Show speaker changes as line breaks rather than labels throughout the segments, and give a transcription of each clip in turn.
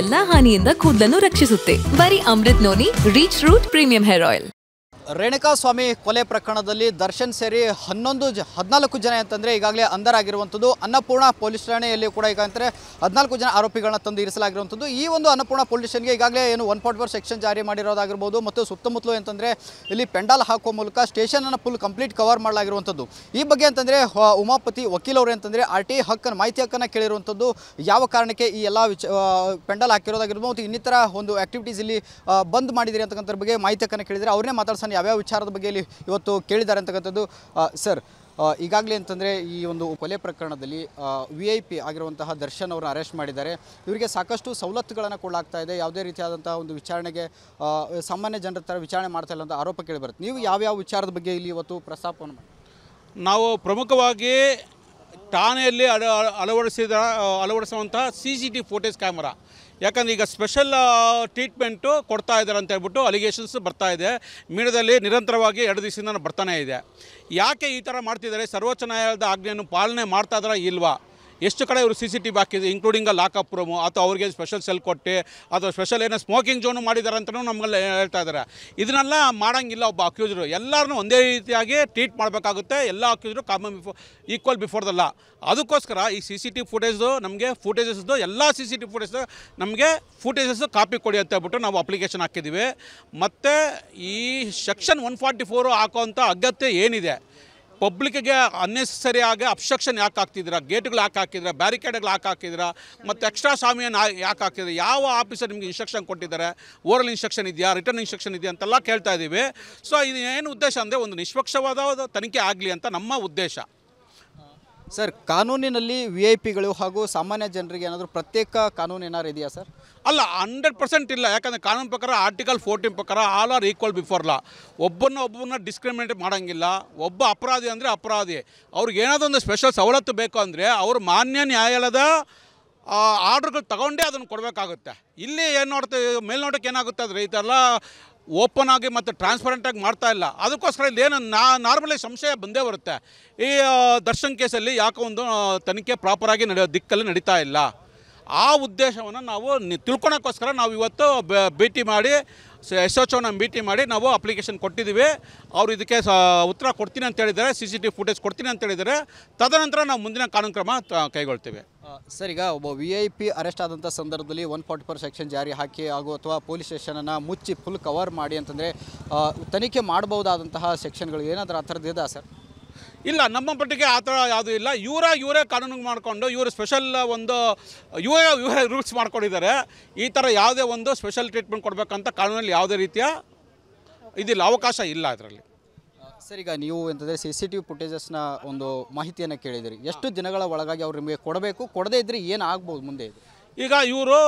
ಎಲ್ಲಾ ಹಾನಿಯಿಂದ ಕೂದಲನ್ನು ರಕ್ಷಿಸುತ್ತೆ ಬರೀ Amrut noni reach root premium hair oil Renuka Swamy ಕೊಲೆ ಪ್ರಕರಣದಲ್ಲಿ ದರ್ಶನ್ ಸೇರಿ ಹನ್ನೊಂದು ಜ ಹದಿನಾಲ್ಕು ಜನ ಅಂತಂದರೆ ಈಗಾಗಲೇ ಅಂಧರಾಗಿರುವಂಥದ್ದು ಅನ್ನಪೂರ್ಣ ಪೊಲೀಸ್ ಠಾಣೆಯಲ್ಲಿ ಕೂಡ ಈಗ ಅಂದರೆ ಹದಿನಾಲ್ಕು ಜನ ಆರೋಪಿಗಳನ್ನ ತಂದು ಇರಿಸಲಾಗಿರುವಂಥದ್ದು ಈ ಒಂದು ಅನ್ನಪೂರ್ಣ ಪೊಲೀಸ್ ಸ್ಟೇಷನ್ಗೆ ಈಗಾಗಲೇ ಏನು ಒನ್ ಫಾರ್ಟ್ ಫೋರ್ ಸೆಕ್ಷನ್ ಜಾರಿ ಮಾಡಿರೋದಾಗಿರ್ಬೋದು ಮತ್ತು ಸುತ್ತಮುತ್ತಲು ಅಂತಂದರೆ ಇಲ್ಲಿ ಪೆಂಡಾಲ್ ಹಾಕುವ ಮೂಲಕ ಸ್ಟೇಷನನ್ನು ಫುಲ್ ಕಂಪ್ಲೀಟ್ ಕವರ್ ಮಾಡಲಾಗಿರುವಂಥದ್ದು ಈ ಬಗ್ಗೆ ಅಂತಂದರೆ ಉಮಾಪತಿ ವಕೀಲವರು ಅಂತಂದರೆ ಆರ್ ಟಿ ಹಕ್ಕನ್ನು ಮಾಹಿತಿ ಹಕ್ಕನ್ನು ಕೇಳಿರುವಂಥದ್ದು ಯಾವ ಕಾರಣಕ್ಕೆ ಈ ಎಲ್ಲ ವಿಚ ಪೆಂಡಲ್ ಹಾಕಿರೋದಾಗಿರ್ಬೋದು ಮತ್ತು ಇನ್ನಿತರ ಒಂದು ಆ್ಯಕ್ಟಿವಿಟೀಸ್ ಇಲ್ಲಿ ಬಂದ್ ಮಾಡಿದಿರಿ ಅಂತಕ್ಕಂಥ ಬಗ್ಗೆ ಮಾಹಿತಿ ಹಕ್ಕನ್ನು ಕೇಳಿದರೆ ಅವ್ರನ್ನೇ ಮಾತಾಡ್ಸೋಣ ಅವರನ್ನು ಯಾವ್ಯಾವ ವಿಚಾರದ ಬಗ್ಗೆ ಇಲ್ಲಿ ಇವತ್ತು ಕೇಳಿದ್ದಾರೆ ಅಂತಕ್ಕಂಥದ್ದು ಸರ್ ಈಗಾಗಲೇ ಅಂತಂದರೆ ಈ ಒಂದು ಕೊಲೆ ಪ್ರಕರಣದಲ್ಲಿ ವಿ ಐ ಪಿ ಆಗಿರುವಂತಹ ದರ್ಶನ್ ಅವರನ್ನ ಅರೆಸ್ಟ್ ಮಾಡಿದ್ದಾರೆ ಇವರಿಗೆ ಸಾಕಷ್ಟು ಸವಲತ್ತುಗಳನ್ನು ಕೊಡಲಾಗ್ತಾ ಇದೆ ಯಾವುದೇ ರೀತಿಯಾದಂತಹ ಒಂದು ವಿಚಾರಣೆಗೆ ಸಾಮಾನ್ಯ ಜನರ ಥರ ವಿಚಾರಣೆ ಮಾಡ್ತಾ ಇಲ್ಲ ಅಂತ ಆರೋಪ ಕೇಳಿಬರುತ್ತೆ ನೀವು ಯಾವ್ಯಾವ ವಿಚಾರದ ಬಗ್ಗೆ ಇಲ್ಲಿ ಇವತ್ತು ಪ್ರಸ್ತಾಪವನ್ನು
ನಾವು ಪ್ರಮುಖವಾಗಿ ಠಾಣೆಯಲ್ಲಿ ಅಳವಡಿಸಿದ ಅಳವಡಿಸುವಂತಹ C C T footage camera ಯಾಕಂದರೆ ಈಗ ಸ್ಪೆಷಲ್ ಟ್ರೀಟ್ಮೆಂಟು ಕೊಡ್ತಾ ಇದ್ದಾರೆ ಅಂತ ಹೇಳ್ಬಿಟ್ಟು ಅಲಿಗೇಷನ್ಸ್ ಬರ್ತಾ ಇದೆ ಮೀಡಿಯಾದಲ್ಲಿ ನಿರಂತರವಾಗಿ ಎರಡು ದಿವಸದಿಂದ ಬರ್ತಾನೆ ಇದೆ ಯಾಕೆ ಈ ಥರ ಮಾಡ್ತಿದ್ದಾರೆ ಸರ್ವೋಚ್ಚ ನ್ಯಾಯಾಲಯದ ಆಜ್ಞೆಯನ್ನು ಪಾಲನೆ ಮಾಡ್ತಾ ಇದ್ದಾರಾ ಇಲ್ವಾ ಎಷ್ಟು ಕಡೆ ಇವರು ಸಿ ಸಿ ಟಿ ವಿ ಹಾಕಿದೆ ಇನ್ಕ್ಲೂಡಿಂಗ್ ಲಾಕಪ್ ರೂಮು ಅಥವಾ ಅವರಿಗೆ ಸ್ಪೆಷಲ್ ಸೆಲ್ ಕೊಟ್ಟು ಅಥವಾ ಸ್ಪೆಷಲ್ ಏನೋ ಸ್ಮೋಕಿಂಗ್ ಜೋನು ಮಾಡಿದ್ದಾರೆ ಅಂತಲೂ ನಮ್ಮಲ್ಲಿ ಹೇಳ್ತಾ ಇದ್ದಾರೆ ಇದನ್ನೆಲ್ಲ ಮಾಡೋಂಗಿಲ್ಲ ಒಬ್ಬ ಅಕ್ಯೂಸರು ಎಲ್ಲರನ್ನೂ ಒಂದೇ ರೀತಿಯಾಗಿ ಟ್ರೀಟ್ ಮಾಡಬೇಕಾಗುತ್ತೆ ಎಲ್ಲ ಅಕ್ಯೂಸರು ಕಾಮನ್ ಬಿಫೋರ್ ಈಕ್ವಲ್ ಬಿಫೋರ್ ದಲ್ಲ ಅದಕ್ಕೋಸ್ಕರ ಈ ಸಿ ಸಿ ಟಿ ಫುಟೇಜ್ದು ನಮಗೆ ಫುಟೇಜಸ್ದು ಎಲ್ಲ ಸಿ ಸಿ ಟಿ ಫುಟೇಜ್ ನಮಗೆ ಫುಟೇಜಸ್ದು ಕಾಪಿ ಕೊಡಿ ಅಂತ ಹೇಳ್ಬಿಟ್ಟು ನಾವು ಅಪ್ಲಿಕೇಶನ್ ಹಾಕಿದ್ದೀವಿ ಮತ್ತು ಈ ಸೆಕ್ಷನ್ ಒನ್ ಫಾರ್ಟಿ ಫೋರು ಹಾಕೋವಂಥ ಅಗತ್ಯ ಏನಿದೆ ಪಬ್ಲಿಕ್ಗೆ ಅನ್ನೆಸೆಸರಿ ಆಗಿ ಅಬ್ಸ್ಟ್ರಕ್ಷನ್ ಯಾಕೆ ಹಾಕ್ತಿದ್ದೀರಾ ಗೇಟ್ಗಳು ಯಾಕೆ ಹಾಕಿದ್ರೆ ಬ್ಯಾರಿಕೇಡ್ಗಳು ಯಾಕೆ ಹಾಕಿದ್ರಾ ಮತ್ತು ಎಕ್ಸ್ಟ್ರಾ ಸ್ವಾಮಿಯನ್ನು ಯಾಕೆ ಹಾಕಿದ್ದೀರಾ ಯಾವ ಆಫೀಸರ್ ನಿಮಗೆ ಇನ್ಸ್ಟ್ರಕ್ಷನ್ ಕೊಟ್ಟಿದ್ದಾರೆ ಓರಲ್ ಇನ್ಸ್ಟ್ರಕ್ಷನ್ ಇದೆಯಾ ರಿಟರ್ನ್ ಇನ್ಸ್ಟ್ರಕ್ಷನ್ ಇದೆಯಾ ಅಂತೆಲ್ಲ ಕೇಳ್ತಾ ಇದ್ದೀವಿ ಸೊ ಇದು ಏನು ಉದ್ದೇಶ ಅಂದರೆ ಒಂದು ನಿಷ್ಪಕ್ಷವಾದ ತನಿಖೆ ಆಗಲಿ ಅಂತ ನಮ್ಮ ಉದ್ದೇಶ
ಸರ್ ಕಾನೂನಿನಲ್ಲಿ ವಿ ಐ ಪಿಗಳು ಹಾಗೂ ಸಾಮಾನ್ಯ ಜನರಿಗೆ ಏನಾದರೂ ಪ್ರತ್ಯೇಕ ಕಾನೂನು ಏನಾದ್ರು ಇದೆಯಾ ಸರ್
ಅಲ್ಲ ಹಂಡ್ರೆಡ್ ಪರ್ಸೆಂಟ್ ಇಲ್ಲ ಯಾಕಂದರೆ ಕಾನೂನು ಪ್ರಕಾರ ಆರ್ಟಿಕಲ್ ಫೋರ್ಟೀನ್ ಪ್ರಕಾರ all are equal before law ಒಬ್ಬನ ಒಬ್ಬನ ಡಿಸ್ಕ್ರಿಮಿನೇಟ್ ಮಾಡೋಂಗಿಲ್ಲ ಒಬ್ಬ ಅಪರಾಧಿ ಅಂದರೆ ಅಪರಾಧಿ ಅವ್ರಿಗೆ ಏನಾದರೂ ಒಂದು ಸ್ಪೆಷಲ್ ಸವಲತ್ತು ಬೇಕು ಅಂದರೆ ಅವರು ಮಾನ್ಯ ನ್ಯಾಯಾಲಯದ ಆರ್ಡ್ರ್ಗಳು ತಗೊಂಡೇ ಅದನ್ನು ಕೊಡಬೇಕಾಗುತ್ತೆ ಇಲ್ಲಿ ಏನು ನೋಡ್ತಾ ಮೇಲ್ನೋಟಕ್ಕೆ ಏನಾಗುತ್ತೆ ಅಂದರೆ ಈ ಥರ ಎಲ್ಲ ಓಪನ್ ಆಗಿ ಮತ್ತು ಟ್ರಾನ್ಸ್ಪರೆಂಟಾಗಿ ಮಾಡ್ತಾ ಇಲ್ಲ ಅದಕ್ಕೋಸ್ಕರ ಇಲ್ಲೇನು ನಾ ನಾರ್ಮಲಿ ಸಂಶಯ ಬಂದೇ ಬರುತ್ತೆ ಈ ದರ್ಶನ್ ಕೇಸಲ್ಲಿ ಯಾಕೋ ಒಂದು ತನಿಖೆ ಪ್ರಾಪರಾಗಿ ನಡೆಯೋ ದಿಕ್ಕಲ್ಲಿ ನಡೀತಾ ಇಲ್ಲ ಆ ಉದ್ದೇಶವನ್ನು ನಾವು ತಿಳ್ಕೊಳೋಕ್ಕೋಸ್ಕರ ನಾವು ಇವತ್ತು ಭೇಟಿ ಮಾಡಿ ಎಸ್ ಎಚ್ ಓನ ಮೀಟಿಂಗ್ ಮಾಡಿ ನಾವು ಅಪ್ಲಿಕೇಶನ್ ಕೊಟ್ಟಿದ್ದೀವಿ ಅವರು ಇದಕ್ಕೆ ಉತ್ತರ ಕೊಡ್ತೀನಿ ಅಂತ ಹೇಳಿದ್ದಾರೆ ಸಿ ಸಿ ಟಿ ಫುಟೇಜ್ ಕೊಡ್ತೀನಿ ಅಂತ ಹೇಳಿದ್ದಾರೆ ತದನಂತರ ನಾವು ಮುಂದಿನ ಕಾನೂನು ಕ್ರಮ ಕೈಗೊಳ್ತೇವೆ
ಸರ್ ಈಗ ಒಬ್ಬ ವಿ ಐ ಪಿ ಅರೆಸ್ಟ್ ಆದಂಥ ಸಂದರ್ಭದಲ್ಲಿ ಒನ್ ಫಾರ್ಟಿ ಫೋರ್ ಸೆಕ್ಷನ್ ಜಾರಿ ಹಾಕಿ ಹಾಗೂ ಅಥವಾ ಪೊಲೀಸ್ ಸ್ಟೇಷನನ್ನು ಮುಚ್ಚಿ ಫುಲ್ ಕವರ್ ಮಾಡಿ ಅಂತಂದರೆ ತನಿಖೆ ಮಾಡಬಹುದಾದಂತಹ ಸೆಕ್ಷನ್ಗಳು ಏನಾದರೂ ಆ ಥರದ್ದು ಸರ್
ಇಲ್ಲ ನಮ್ಮ ಮಟ್ಟಿಗೆ ಆ ಥರ ಯಾವುದೂ ಇಲ್ಲ ಇವರ ಇವರೇ ಕಾನೂನು ಮಾಡಿಕೊಂಡು ಇವರು ಸ್ಪೆಷಲ್ ಒಂದು ಯು ಯು ರೂಲ್ಸ್ ಮಾಡ್ಕೊಂಡಿದ್ದಾರೆ ಈ ಥರ ಯಾವುದೇ ಒಂದು ಸ್ಪೆಷಲ್ ಟ್ರೀಟ್ಮೆಂಟ್ ಕೊಡಬೇಕಂತ ಕಾನೂನಲ್ಲಿ ಯಾವುದೇ ರೀತಿಯ ಇದಿಲ್ಲ ಅವಕಾಶ ಇಲ್ಲ ಅದರಲ್ಲಿ
ಸರ್ ಈಗ ನೀವು ಎಂತಂದರೆ ಸಿ ಸಿ ಟಿ ವಿ ಫುಟೇಜಸ್ನ ಒಂದು ಮಾಹಿತಿಯನ್ನು ಕೇಳಿದಿರಿ ಎಷ್ಟು ದಿನಗಳ ಒಳಗಾಗಿ ಅವ್ರು ನಿಮಗೆ ಕೊಡಬೇಕು ಕೊಡದೇ ಇದ್ದರೆ ಏನಾಗ್ಬೋದು ಆಗ್ಬೋದು ಮುಂದೆ ಈಗ ಇವರು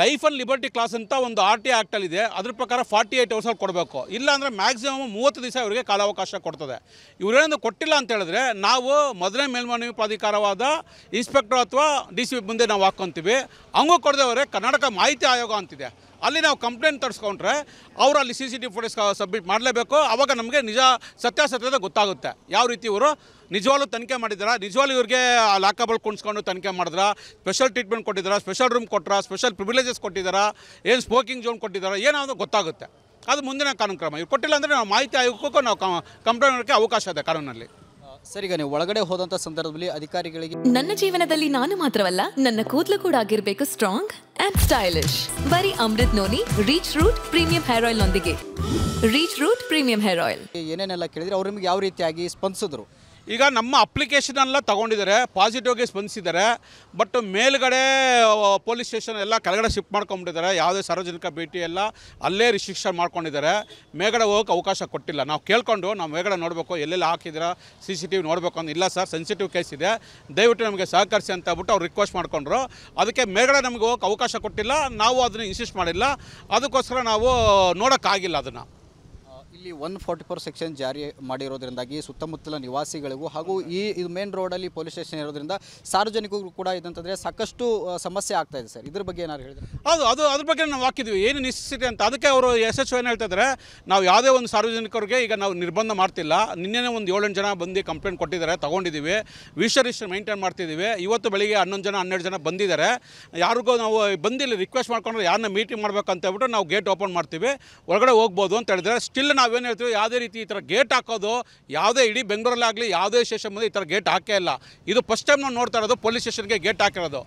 ಲೈಫ್ ಆ್ಯಂಡ್ ಲಿಬರ್ಟಿ ಕ್ಲಾಸ್ ಅಂತ ಒಂದು ಆರ್ ಟಿ ಇದೆ ಅದ್ರ ಪ್ರಕಾರ ಫಾರ್ಟಿ ಏಯ್ಟ್ ಅವರ್ಸಲ್ಲಿ ಕೊಡಬೇಕು ಇಲ್ಲ ಅಂದರೆ ಮ್ಯಾಕ್ಸಿಮಮ್ ಮೂವತ್ತು ದಿವಸ ಇವರಿಗೆ ಕಾಲಾವಕಾಶ ಕೊಡ್ತದೆ ಇವರೇನು ಕೊಟ್ಟಿಲ್ಲ ಅಂತ ಹೇಳಿದ್ರೆ ನಾವು ಮೊದಲೇ ಮೇಲ್ಮನವಿ ಪ್ರಾಧಿಕಾರವಾದ ಇನ್ಸ್ಪೆಕ್ಟರ್ ಅಥವಾ ಡಿ ಸಿ ಮುಂದೆ ನಾವು ಹಾಕ್ಕೊತೀವಿ ಹಂಗೂ ಅವರೇ ಕರ್ನಾಟಕ ಮಾಹಿತಿ ಆಯೋಗ ಅಂತಿದೆ ಅಲ್ಲಿ ನಾವು ಕಂಪ್ಲೇಂಟ್ ತರಿಸ್ಕೊಂಡ್ರೆ ಅವರು ಅಲ್ಲಿ C C T footage submit ಮಾಡಲೇಬೇಕು ಅವಾಗ ನಮಗೆ ನಿಜ ಸತ್ಯಾಸತ್ಯತೆ ಗೊತ್ತಾಗುತ್ತೆ ಯಾವ ರೀತಿ ಇವರು ನಿಜವಾಗ್ಲೂ ತನಿಖೆ ಮಾಡಿದಾರಾ ನಿಜವಾಗ್ಲೂ ಇವ್ರಿಗೆ ಲಾಕಬಲ್ ಕುಣಿಸ್ಕೊಂಡು ತನಿಖೆ ಮಾಡಿದ್ರ ಸ್ಪೆಷಲ್ ಟ್ರೀಟ್ಮೆಂಟ್ ಕೊಟ್ಟಿದ್ದಾರಾ ಸ್ಪೆಷಲ್ ರೂಮ್ ಕೊಟ್ಟರೆ ಸ್ಪೆಷಲ್ ಪ್ರಿವಿಲೇಜಸ್ ಕೊಟ್ಟಿದ್ದಾರಾ ಏನು ಸ್ಮೋಕಿಂಗ್ ಜೋನ್ ಕೊಟ್ಟಿದ್ದಾರಾ ಏನಾದರೂ ಗೊತ್ತಾಗುತ್ತೆ ಅದು ಮುಂದಿನ ಕಾನೂನು ಕ್ರಮ ಇವ್ರು ಕೊಟ್ಟಿಲ್ಲ ಅಂದರೆ ನಾವು ಮಾಹಿತಿ ಆಯೋಗಕ್ಕೂ ನಾವು ಕಂಪ್ಲೇಂಟ್ ಮಾಡೋಕ್ಕೆ ಅವಕಾಶ ಇದೆ ಕಾನೂನಲ್ಲಿ ಸರಿಗ ಒಳಗಡೆ ಹೋದಂತ ಸಂದರ್ಭದಲ್ಲಿ
ಅಧಿಕಾರಿಗಳಿಗೆ ನನ್ನ ಜೀವನದಲ್ಲಿ ನಾನು ಮಾತ್ರವಲ್ಲ ನನ್ನ ಕೂದಲು ಕೂಡ ಆಗಿರ್ಬೇಕು ಸ್ಟ್ರಾಂಗ್ ಅಂಡ್ ಸ್ಟೈಲಿಶ್ ಬರೀ Amrut noni reach root premium hair oil ನೊಂದಿಗೆ reach root premium hair oil ಏನೇನೆಲ್ಲ ಕೇಳಿದ್ರೆ ಅವ್ರು ನಿಮ್ಗೆ ಯಾವ ರೀತಿಯಾಗಿ ಸ್ಪಂದಿಸಿದ್ರು
ಈಗ ನಮ್ಮ ಅಪ್ಲಿಕೇಶನೆಲ್ಲ ತೊಗೊಂಡಿದ್ದಾರೆ ಪಾಸಿಟಿವ್ಗೆ ಸ್ಪಂದಿಸಿದ್ದಾರೆ ಬಟ್ ಮೇಲ್ಗಡೆ ಪೊಲೀಸ್ ಸ್ಟೇಷನ್ ಎಲ್ಲ ಕೆಳಗಡೆ ಶಿಫ್ಟ್ ಮಾಡ್ಕೊಂಡ್ಬಿಟ್ಟಿದ್ದಾರೆ ಯಾವುದೇ ಸಾರ್ವಜನಿಕ ಭೇಟಿ ಎಲ್ಲ ಅಲ್ಲೇ ರಿಸ್ಟ್ರಿಕ್ಷನ್ ಮಾಡ್ಕೊಂಡಿದ್ದಾರೆ ಮೇಲ್ಗಡೆ ಹೋಗೋಕ್ಕೆ ಅವಕಾಶ ಕೊಟ್ಟಿಲ್ಲ ನಾವು ಕೇಳಿಕೊಂಡು ನಾವು ಮೇಲ್ಗಡೆ ನೋಡಬೇಕು ಎಲ್ಲೆಲ್ಲಿ ಹಾಕಿದ್ರೆ ಸಿ ಸಿ ಟಿ ವಿ ನೋಡಬೇಕು ಅಂತ ಇಲ್ಲ ಸರ್ ಸೆನ್ಸಿಟಿವ್ ಕೇಸ್ ಇದೆ ದಯವಿಟ್ಟು ನಮಗೆ ಸಹಕರಿಸಿ ಅಂತ ಬಿಟ್ಟು ಅವ್ರು ರಿಕ್ವೆಸ್ಟ್ ಮಾಡಿಕೊಂಡ್ರು ಅದಕ್ಕೆ ಮೇಲ್ಗಡೆ ನಮಗೆ ಹೋಗಕ್ಕೆ ಅವಕಾಶ ಕೊಟ್ಟಿಲ್ಲ ನಾವು ಅದನ್ನು ಇನ್ಸಿಸ್ಟ್ ಮಾಡಿಲ್ಲ ಅದಕ್ಕೋಸ್ಕರ ನಾವು ನೋಡೋಕ್ಕಾಗಿಲ್ಲ ಅದನ್ನು
ಇಲ್ಲಿ ಒನ್ ಫೋರ್ಟಿ ಫೋರ್ ಸೆಕ್ಷನ್ ಜಾರಿ ಮಾಡಿರೋದ್ರಿಂದಾಗಿ ಸುತ್ತಮುತ್ತಲ ನಿವಾಸಿಗಳಿಗೂ ಹಾಗೂ ಈ ಇದು ಮೇನ್ ರೋಡಲ್ಲಿ ಪೊಲೀಸ್ ಸ್ಟೇಷನ್ ಇರೋದ್ರಿಂದ ಸಾರ್ವಜನಿಕರಿಗೂ ಕೂಡ ಇದಂತಂದರೆ ಸಾಕಷ್ಟು ಸಮಸ್ಯೆ ಆಗ್ತಾ ಇದೆ ಸರ್ ಇದ್ರ ಬಗ್ಗೆ ಏನಾದ್ರು ಹೇಳಿದ್ರೆ
ಹೌದು ಅದು ಅದ್ರ ಬಗ್ಗೆ ನಾವು ಹಾಕಿದ್ವಿ ಏನು ನಿಶ್ಚಿತಿ ಅಂತ ಅದಕ್ಕೆ ಅವರು ಎಸ್ ಎಚ್ ಏನು ಹೇಳ್ತಾ ಇದ್ದಾರೆ ನಾವು ಯಾವುದೇ ಒಂದು ಸಾರ್ವಜನಿಕರಿಗೆ ಈಗ ನಾವು ನಿರ್ಬಂಧ ಮಾಡ್ತಿಲ್ಲ ನಿನ್ನೆನೇ ಒಂದು ಏಳೆಂಟು ಜನ ಬಂದು ಕಂಪ್ಲೇಂಟ್ ಕೊಟ್ಟಿದ್ದಾರೆ ತೊಗೊಂಡಿದ್ದೀವಿ ವಿಷ ರಿಜಿಸ್ಟರ್ ಮೈಂಟೈನ್ ಮಾಡ್ತಿದ್ದೀವಿ ಇವತ್ತು ಬೆಳಿಗ್ಗೆ ಹನ್ನೊಂದು ಜನ ಹನ್ನೆರಡು ಜನ ಬಂದಿದ್ದಾರೆ ಯಾರಿಗೂ ನಾವು ಬಂದಿಲ್ಲ ರಿಕ್ವೆಸ್ಟ್ ಮಾಡ್ಕೊಂಡ್ರೆ ಯಾರನ್ನ ಮೀಟಿಂಗ್ ಮಾಡ್ಬೇಕಂತ ಹೇಳ್ಬಿಟ್ಟು ನಾವು ಗೇಟ್ ಓಪನ್ ಮಾಡ್ತೀವಿ ಒಳಗಡೆ ಹೋಗ್ಬೋದು ಅಂತ ಹೇಳಿದ್ರೆ ಸ್ಟಿಲ್ ನಾವು ನಾವೇನು ಹೇಳ್ತೀವಿ ಯಾವುದೇ ರೀತಿ ಈ ಥರ ಗೇಟ್ ಹಾಕೋದು ಯಾವುದೇ ಇಡೀ ಬೆಂಗಳೂರಲ್ಲಾಗಲಿ ಯಾವುದೇ ಸ್ಟೇಷನ್ ಮುಂದೆ ಈ ಥರ ಗೇಟ್ ಹಾಕೇ ಇಲ್ಲ ಇದು ಫಸ್ಟ್ ಟೈಮ್ ನಾವು ನೋಡ್ತಾ ಇರೋದು ಪೊಲೀಸ್ ಸ್ಟೇಷನ್ಗೆ ಗೇಟ್ ಹಾಕಿರೋದು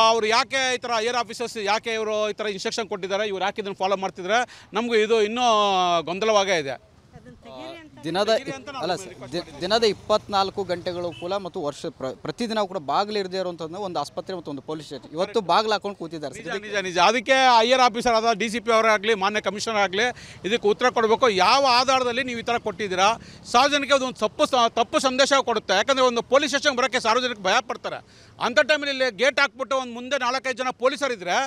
ಅವ್ರು ಯಾಕೆ ಈ ಥರ ಐಯರ್ ಆಫೀಸರ್ಸ್ ಯಾಕೆ ಇವರು ಈ ಥರ ಇನ್ಸ್ಟ್ರಕ್ಷನ್ ಕೊಟ್ಟಿದ್ದಾರೆ ಇವ್ರು ಯಾಕೆ ಇದನ್ನು ಫಾಲೋ ಮಾಡ್ತಿದ್ದಾರೆ ನಮಗೂ ಇದು ಇನ್ನೂ ಗೊಂದಲವಾಗೇ ಇದೆ
ದಿನದ ಅಲ್ಲ ದಿನದ ಇಪ್ಪತ್ನಾಲ್ಕು ಗಂಟೆಗಳು ಕೂಡ ಮತ್ತು ವರ್ಷ ಪ್ರತಿದಿನ ಕೂಡ ಬಾಗಿಲು ಇರದೇ ಇರುವಂಥದ್ದು ಒಂದು ಆಸ್ಪತ್ರೆ ಮತ್ತು ಒಂದು ಪೊಲೀಸ್ ಸ್ಟೇಷನ್ ಇವತ್ತು ಬಾಗಿಲು ಹಾಕೊಂಡು ಕೂತಿದ್ದಾರೆ ನಿಜ
ನಿಜ ಅದಕ್ಕೆ ಐಆರ್ ಆಫೀಸರ್ ಆದ ಡಿ ಸಿ ಪಿ ಅವರಾಗಲಿ ಮಾನ್ಯ ಕಮಿಷನರ್ ಆಗಲಿ ಇದಕ್ಕೆ
ಉತ್ತರ ಕೊಡಬೇಕು ಯಾವ
ಆಧಾರದಲ್ಲಿ ನೀವು ಈ ಥರ ಕೊಟ್ಟಿದ್ದೀರಾ ಸಾರ್ವಜನಿಕ ಅದೊಂದು ತಪ್ಪು ತಪ್ಪು ಸಂದೇಶ ಕೊಡುತ್ತೆ ಯಾಕಂದರೆ ಒಂದು ಪೊಲೀಸ್ ಸ್ಟೇಷನ್ ಬರೋಕ್ಕೆ ಸಾರ್ವಜನಿಕ ಭಯ ಪಡ್ತಾರೆ ಅಂಥ ಟೈಮಲ್ಲಿ ಗೇಟ್ ಹಾಕ್ಬಿಟ್ಟು ಒಂದು ಮುಂದೆ ನಾಲ್ಕೈದು ಜನ ಪೊಲೀಸರಿದ್ದರೆ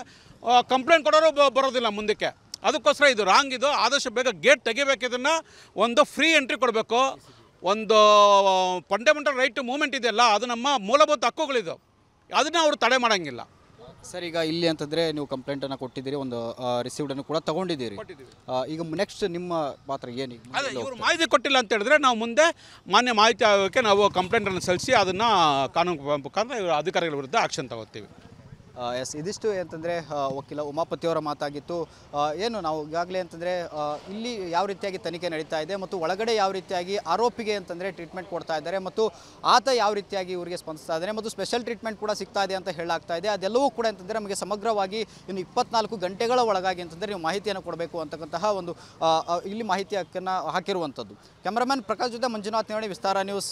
ಕಂಪ್ಲೇಂಟ್ ಕೊಡೋರು ಬರೋದಿಲ್ಲ ಮುಂದಕ್ಕೆ ಅದಕ್ಕೋಸ್ಕರ ಇದು ರಾಂಗ್ ಇದು ಆದಷ್ಟು ಬೇಗ ಗೇಟ್ ತೆಗಿಬೇಕಿದನ್ನು ಒಂದು ಫ್ರೀ ಎಂಟ್ರಿ ಕೊಡಬೇಕು ಒಂದು ಫಂಡಮೆಂಟಲ್ ರೈಟ್ ಟು ಮೂಮೆಂಟ್ ಇದೆಯಲ್ಲ ಅದು
ನಮ್ಮ ಮೂಲಭೂತ ಹಕ್ಕುಗಳಿದು ಅದನ್ನು ಅವರು ತಡೆ ಮಾಡೋಂಗಿಲ್ಲ ಸರ್ ಈಗ ಇಲ್ಲಿ ಅಂತಂದರೆ ನೀವು ಕಂಪ್ಲೇಂಟನ್ನು ಕೊಟ್ಟಿದ್ದೀರಿ ಒಂದು ರಿಸೀವ್ಡನ್ನು ಕೂಡ ತೊಗೊಂಡಿದ್ದೀರಿ ಈಗ ನೆಕ್ಸ್ಟ್ ನಿಮ್ಮ ಪಾತ್ರ ಏನು ಅದೇ ಇವರು
ಮಾಹಿತಿ ಕೊಟ್ಟಿಲ್ಲ ಅಂತ ಹೇಳಿದ್ರೆ ನಾವು ಮುಂದೆ ಮಾನ್ಯ ಮಾಹಿತಿ ಆಗೋಕ್ಕೆ ನಾವು ಕಂಪ್ಲೇಂಟನ್ನು ಸಲ್ಲಿಸಿ ಅದನ್ನು ಕಾನೂನು ಮುಖಾಂತರ ಇವರು ಅಧಿಕಾರಿಗಳ ವಿರುದ್ಧ ಆಕ್ಷನ್ ತಗೋತೀವಿ
ಎಸ್ ಇದಿಷ್ಟು ಅಂತಂದರೆ ವಕೀಲ ಉಮಾಪತಿಯವರ ಮಾತಾಗಿತ್ತು ಏನು ನಾವು ಈಗಾಗಲೇ ಅಂತಂದರೆ ಇಲ್ಲಿ ಯಾವ ರೀತಿಯಾಗಿ ತನಿಖೆ ನಡೀತಾ ಇದೆ ಮತ್ತು ಒಳಗಡೆ ಯಾವ ರೀತಿಯಾಗಿ ಆರೋಪಿಗೆ ಅಂತಂದರೆ ಟ್ರೀಟ್ಮೆಂಟ್ ಕೊಡ್ತಾ ಇದ್ದಾರೆ ಮತ್ತು ಆತ ಯಾವ ರೀತಿಯಾಗಿ ಇವರಿಗೆ ಸ್ಪಂದಿಸ್ತಾ ಇದ್ದಾರೆ ಮತ್ತು ಸ್ಪೆಷಲ್ ಟ್ರೀಟ್ಮೆಂಟ್ ಕೂಡ ಸಿಗ್ತಾ ಇದೆ ಅಂತ ಹೇಳಾಗ್ತಾ ಇದೆ ಅದೆಲ್ಲವೂ ಕೂಡ ಅಂತಂದರೆ ನಮಗೆ ಸಮಗ್ರವಾಗಿ ಇನ್ನು ಇಪ್ಪತ್ನಾಲ್ಕು ಗಂಟೆಗಳ ಒಳಗಾಗಿ ಅಂತಂದರೆ ನೀವು ಮಾಹಿತಿಯನ್ನು ಕೊಡಬೇಕು ಅಂತಕ್ಕಂತಹ ಒಂದು ಇಲ್ಲಿ ಮಾಹಿತಿ ಹಕ್ಕನ್ನು ಹಾಕಿರುವಂಥದ್ದು ಕ್ಯಾಮ್ರಾಮನ್ ಪ್ರಕಾಶ್ ಜೊತೆ ಮಂಜುನಾಥ್ ನೇವಣಿ ವಿಸ್ತಾರ ನ್ಯೂಸ್